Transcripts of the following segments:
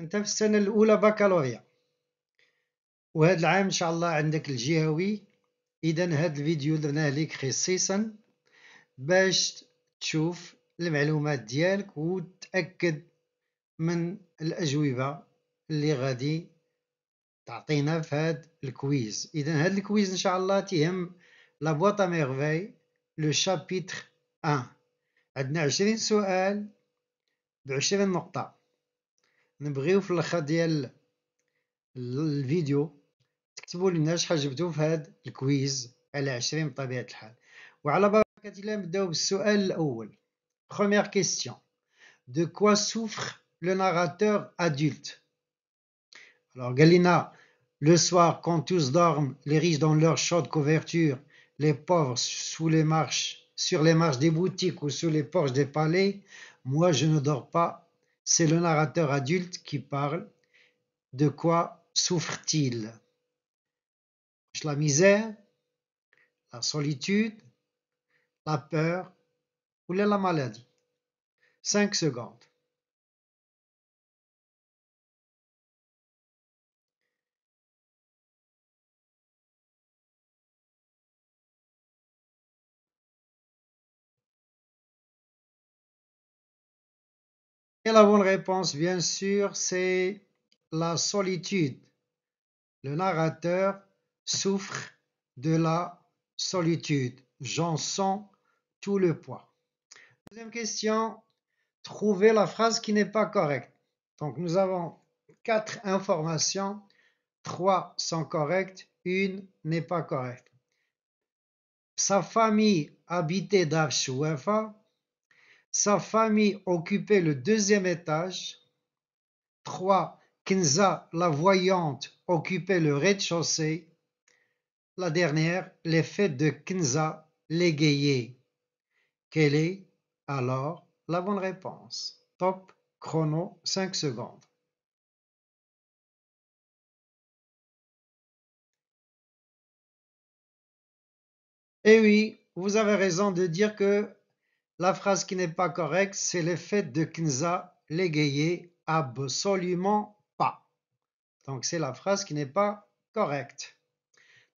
انت في السنه الاولى بكالوريا وهذا العام ان شاء الله عندك الجهوي اذا هذا الفيديو درناه لك خصيصا باش تشوف المعلومات ديالك وتاكد من الاجوبه اللي غادي تعطينا في هذا الكويز اذا هذا الكويز ان شاء الله تهم لا بواط ميرفاي لو شابيتر 1 عندنا 20 سؤال ب 20 نقطه نبغيو في الاخر ديال الفيديو تكتبوا لنا شحال جبتوا في هذا الكويز على 20 بطبيعه الحال وعلى بركه الله نبداو بالسؤال الاول première question de quoi souffre le narrateur adulte alors Galina le soir quand tous dorment les riches dans leurs chaudes couvertures les pauvres sous les marches sur les marches des boutiques ou sous les porches des palais moi je ne dors pas c'est le narrateur adulte qui parle. De quoi souffre-t-il La misère, la solitude, la peur ou la maladie. Cinq secondes. la bonne réponse, bien sûr, c'est la solitude. Le narrateur souffre de la solitude. J'en sens tout le poids. Deuxième question, trouver la phrase qui n'est pas correcte. Donc nous avons quatre informations, trois sont correctes, une n'est pas correcte. Sa famille habitait d'Afshouafa sa famille occupait le deuxième étage, trois Kinza, la voyante occupait le rez-de-chaussée, la dernière, les fêtes de Kinza, l'égayait. Quelle est alors la bonne réponse Top chrono 5 secondes. Eh oui, vous avez raison de dire que la phrase qui n'est pas correcte, c'est le fait de Kinza l'égayer absolument pas. Donc c'est la phrase qui n'est pas correcte.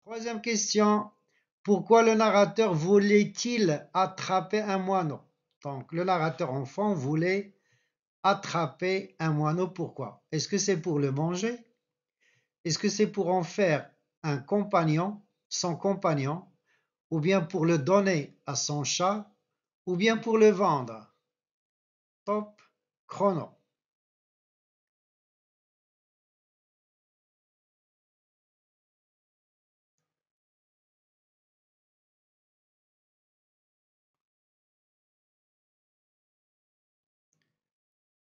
Troisième question, pourquoi le narrateur voulait-il attraper un moineau Donc le narrateur enfant voulait attraper un moineau, pourquoi Est-ce que c'est pour le manger Est-ce que c'est pour en faire un compagnon, son compagnon, ou bien pour le donner à son chat ou bien pour le vendre. Top chrono.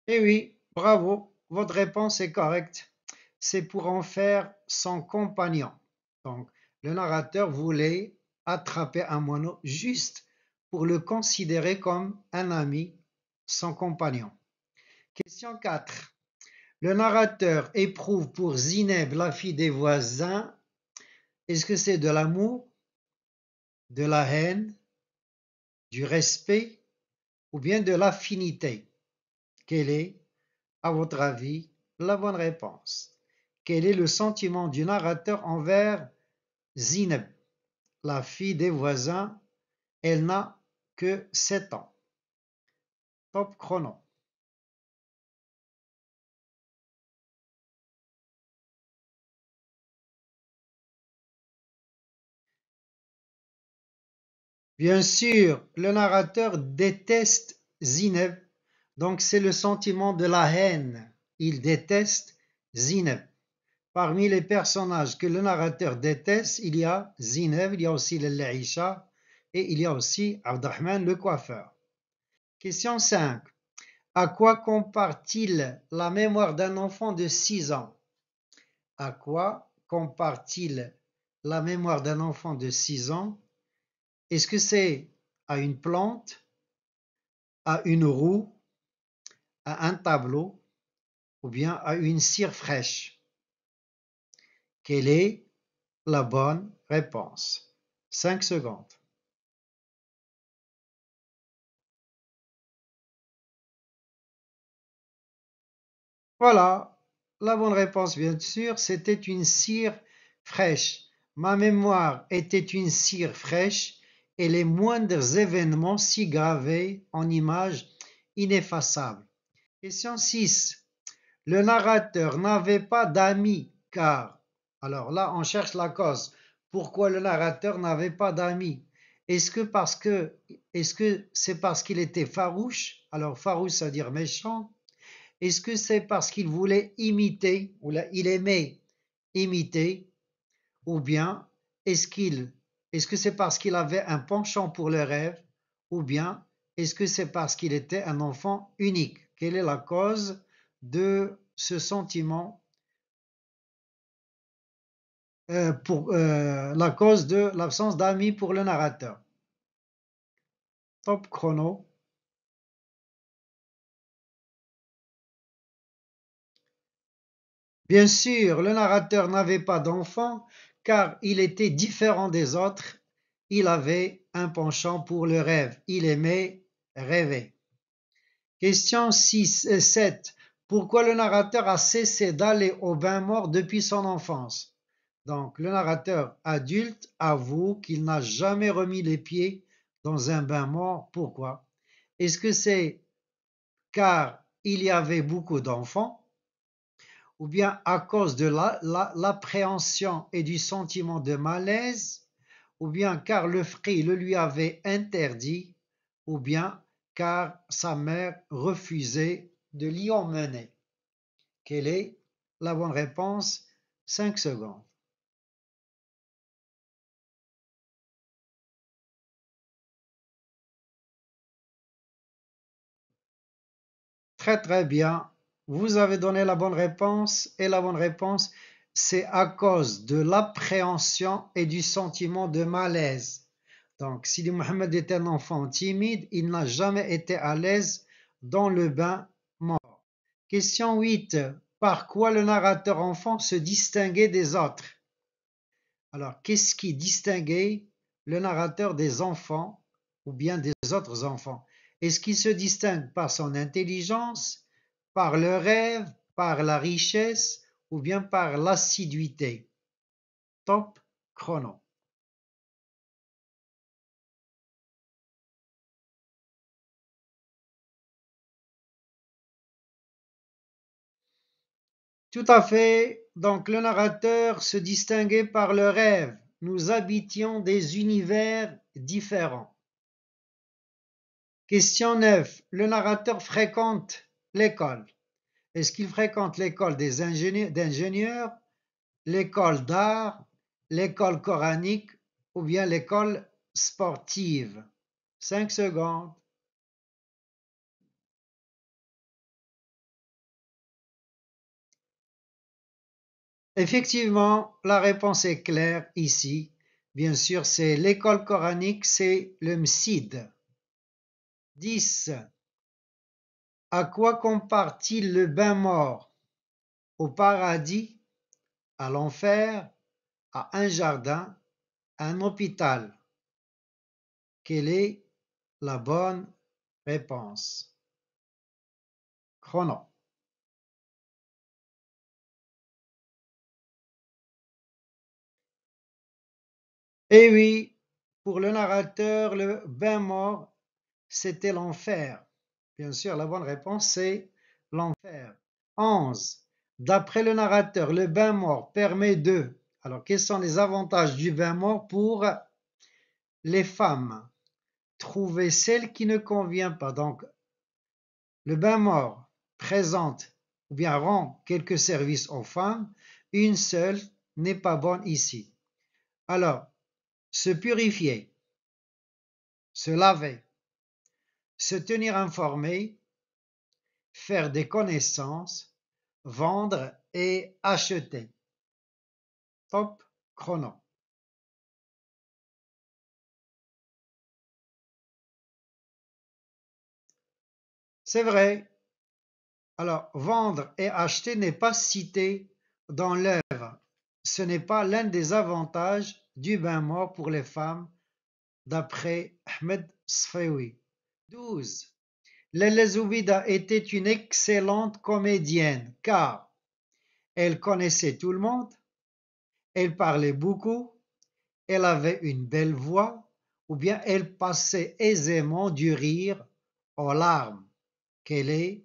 Eh oui, bravo, votre réponse est correcte. C'est pour en faire son compagnon. Donc, le narrateur voulait attraper un moineau juste le considérer comme un ami, son compagnon. Question 4. Le narrateur éprouve pour Zineb, la fille des voisins, est-ce que c'est de l'amour, de la haine, du respect ou bien de l'affinité Quelle est, à votre avis, la bonne réponse Quel est le sentiment du narrateur envers Zineb, la fille des voisins Elle n'a que sept ans. Top chrono. Bien sûr, le narrateur déteste Zineb, donc c'est le sentiment de la haine. Il déteste Zineb. Parmi les personnages que le narrateur déteste, il y a Zineb, il y a aussi l'Aïcha, et il y a aussi Abdurrahman le coiffeur. Question 5. À quoi compare-t-il la mémoire d'un enfant de 6 ans À quoi compare-t-il la mémoire d'un enfant de 6 ans Est-ce que c'est à une plante, à une roue, à un tableau ou bien à une cire fraîche Quelle est la bonne réponse 5 secondes. Voilà, la bonne réponse, bien sûr, c'était une cire fraîche. Ma mémoire était une cire fraîche et les moindres événements s'y gravaient en images ineffaçables. Question 6. Le narrateur n'avait pas d'amis car... Alors là, on cherche la cause. Pourquoi le narrateur n'avait pas d'amis Est-ce que parce que est-ce que c'est parce qu'il était farouche Alors farouche, ça veut dire méchant. Est-ce que c'est parce qu'il voulait imiter, ou il aimait imiter, ou bien est-ce qu'il, est-ce que c'est parce qu'il avait un penchant pour le rêve, ou bien est-ce que c'est parce qu'il était un enfant unique Quelle est la cause de ce sentiment euh, pour euh, la cause de l'absence d'amis pour le narrateur. Top chrono. Bien sûr, le narrateur n'avait pas d'enfant, car il était différent des autres, il avait un penchant pour le rêve, il aimait rêver. Question 6 et 7. Pourquoi le narrateur a cessé d'aller au bain mort depuis son enfance Donc le narrateur adulte avoue qu'il n'a jamais remis les pieds dans un bain mort. Pourquoi Est-ce que c'est car il y avait beaucoup d'enfants ou bien à cause de l'appréhension et du sentiment de malaise, ou bien car le fri le lui avait interdit, ou bien car sa mère refusait de l'y emmener. Quelle est la bonne réponse Cinq secondes. Très très bien. Vous avez donné la bonne réponse et la bonne réponse, c'est à cause de l'appréhension et du sentiment de malaise. Donc, si Mohamed était un enfant timide, il n'a jamais été à l'aise dans le bain mort. Question 8. Par quoi le narrateur enfant se distinguait des autres Alors, qu'est-ce qui distinguait le narrateur des enfants ou bien des autres enfants Est-ce qu'il se distingue par son intelligence par le rêve, par la richesse ou bien par l'assiduité. Top chrono. Tout à fait. Donc le narrateur se distinguait par le rêve. Nous habitions des univers différents. Question 9. Le narrateur fréquente l'école. Est-ce qu'il fréquente l'école des d'ingénieurs, l'école d'art, l'école coranique ou bien l'école sportive Cinq secondes. Effectivement, la réponse est claire ici. Bien sûr, c'est l'école coranique, c'est le MSID. 10. À quoi compare-t-il le bain-mort? Au paradis, à l'enfer, à un jardin, à un hôpital. Quelle est la bonne réponse? Chrono. Eh oui, pour le narrateur, le bain mort, c'était l'enfer. Bien sûr, la bonne réponse, c'est l'enfer. 11. D'après le narrateur, le bain mort permet de... Alors, quels sont les avantages du bain mort pour les femmes Trouver celle qui ne convient pas. Donc, le bain mort présente ou bien rend quelques services aux femmes. Une seule n'est pas bonne ici. Alors, se purifier, se laver, se tenir informé, faire des connaissances, vendre et acheter. Top chrono. C'est vrai. Alors, vendre et acheter n'est pas cité dans l'œuvre. Ce n'est pas l'un des avantages du bain mort pour les femmes, d'après Ahmed Sfewi. 12. Lele était une excellente comédienne car elle connaissait tout le monde, elle parlait beaucoup, elle avait une belle voix ou bien elle passait aisément du rire aux larmes. Quelle est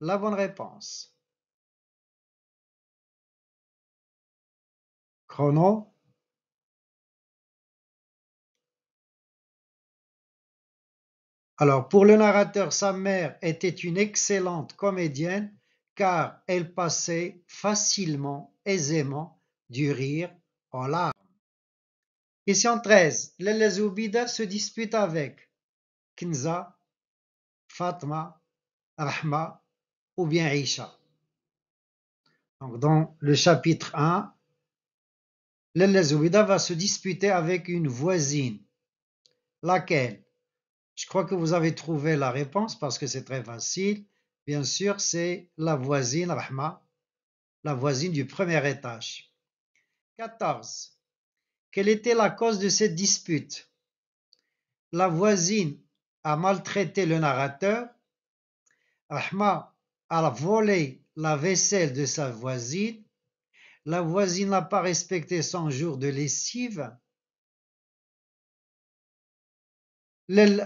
la bonne réponse Chrono Alors, pour le narrateur, sa mère était une excellente comédienne car elle passait facilement, aisément, du rire aux larmes. Question 13. se dispute avec Kinza, Fatma, Rahma ou bien Isha. Donc, dans le chapitre 1, Lala va se disputer avec une voisine, laquelle je crois que vous avez trouvé la réponse parce que c'est très facile. Bien sûr, c'est la voisine, Rahma, la voisine du premier étage. 14. Quelle était la cause de cette dispute La voisine a maltraité le narrateur. Rahma a volé la vaisselle de sa voisine. La voisine n'a pas respecté son jour de lessive. L'El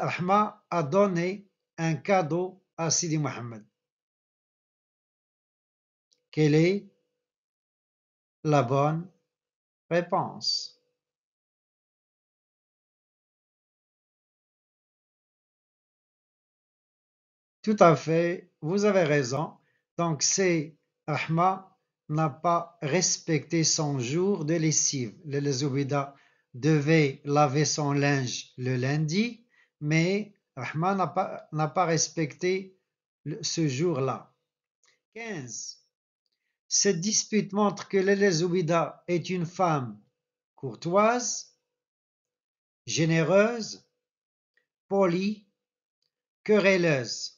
a donné un cadeau à Sidi Mohammed. Quelle est la bonne réponse? Tout à fait, vous avez raison. Donc, c'est Rahma n'a pas respecté son jour de lessive. Le Zoubida devait laver son linge le lundi mais Rahman n'a pas, respecté ce jour-là. 15. Cette dispute montre que Zoubida est une femme courtoise, généreuse, polie, querelleuse.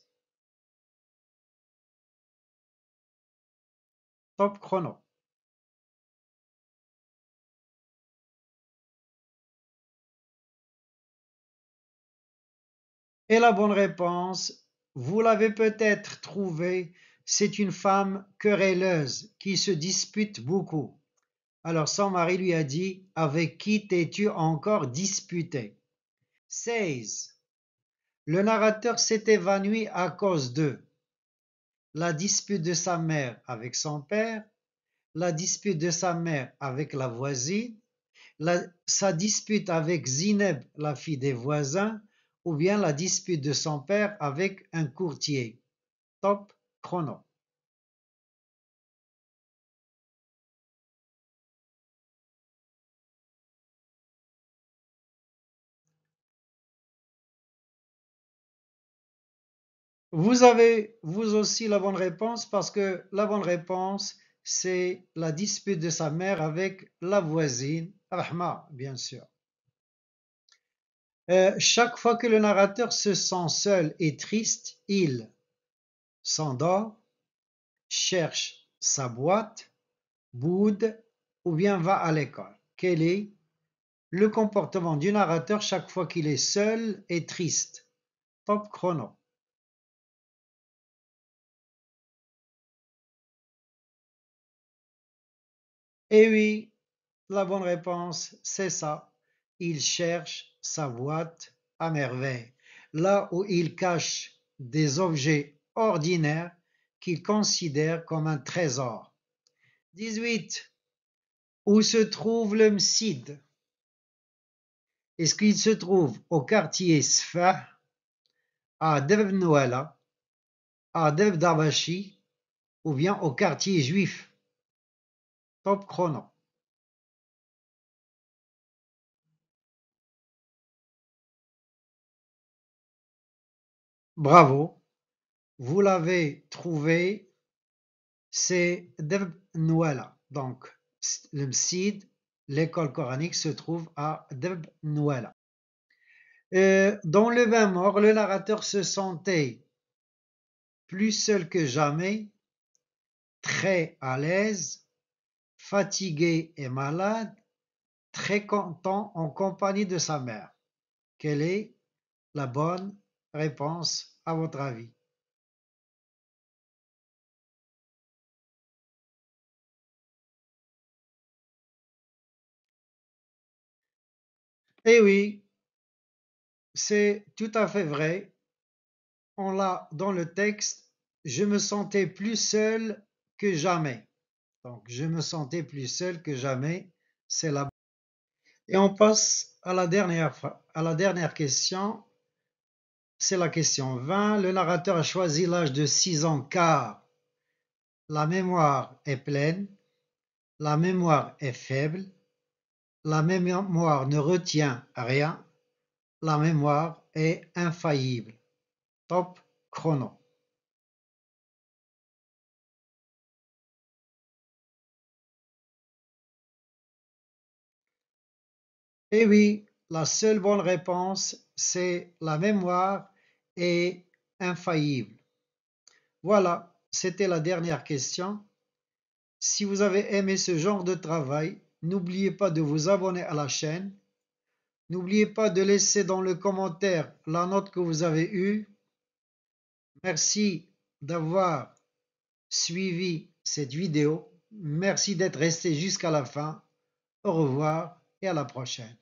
Top chrono. Et la bonne réponse, vous l'avez peut-être trouvée, c'est une femme querelleuse qui se dispute beaucoup. Alors son mari lui a dit, Avec qui t'es-tu encore disputé 16. Le narrateur s'est évanoui à cause de la dispute de sa mère avec son père, la dispute de sa mère avec la voisine, sa dispute avec Zineb, la fille des voisins, ou bien la dispute de son père avec un courtier. Top chrono. Vous avez vous aussi la bonne réponse parce que la bonne réponse, c'est la dispute de sa mère avec la voisine, Rahma, bien sûr. Euh, chaque fois que le narrateur se sent seul et triste, il s'endort, cherche sa boîte, boude ou bien va à l'école. Quel est le comportement du narrateur chaque fois qu'il est seul et triste Top chrono. Eh oui, la bonne réponse, c'est ça il cherche sa boîte à merveille, là où il cache des objets ordinaires qu'il considère comme un trésor. 18. Où se trouve le Msid Est-ce qu'il se trouve au quartier Sfa, à Dev à Dev ou bien au quartier juif Top chrono. Bravo, vous l'avez trouvé, c'est Deb Nouala. Donc, le l'école coranique se trouve à Deb Nouala. Euh, dans le bain mort, le narrateur se sentait plus seul que jamais, très à l'aise, fatigué et malade, très content en compagnie de sa mère, qu'elle est la bonne Réponse: à votre avis. Eh oui, c'est tout à fait vrai. On l'a dans le texte, je me sentais plus seul que jamais. Donc, je me sentais plus seul que jamais, c'est là. Et on passe à la dernière, à la dernière question c'est la question 20. Le narrateur a choisi l'âge de 6 ans car la mémoire est pleine, la mémoire est faible, la mémoire ne retient rien, la mémoire est infaillible. Top chrono. Eh oui, la seule bonne réponse c'est la mémoire est infaillible. Voilà, c'était la dernière question. Si vous avez aimé ce genre de travail, n'oubliez pas de vous abonner à la chaîne. N'oubliez pas de laisser dans le commentaire la note que vous avez eue. Merci d'avoir suivi cette vidéo. Merci d'être resté jusqu'à la fin. Au revoir et à la prochaine.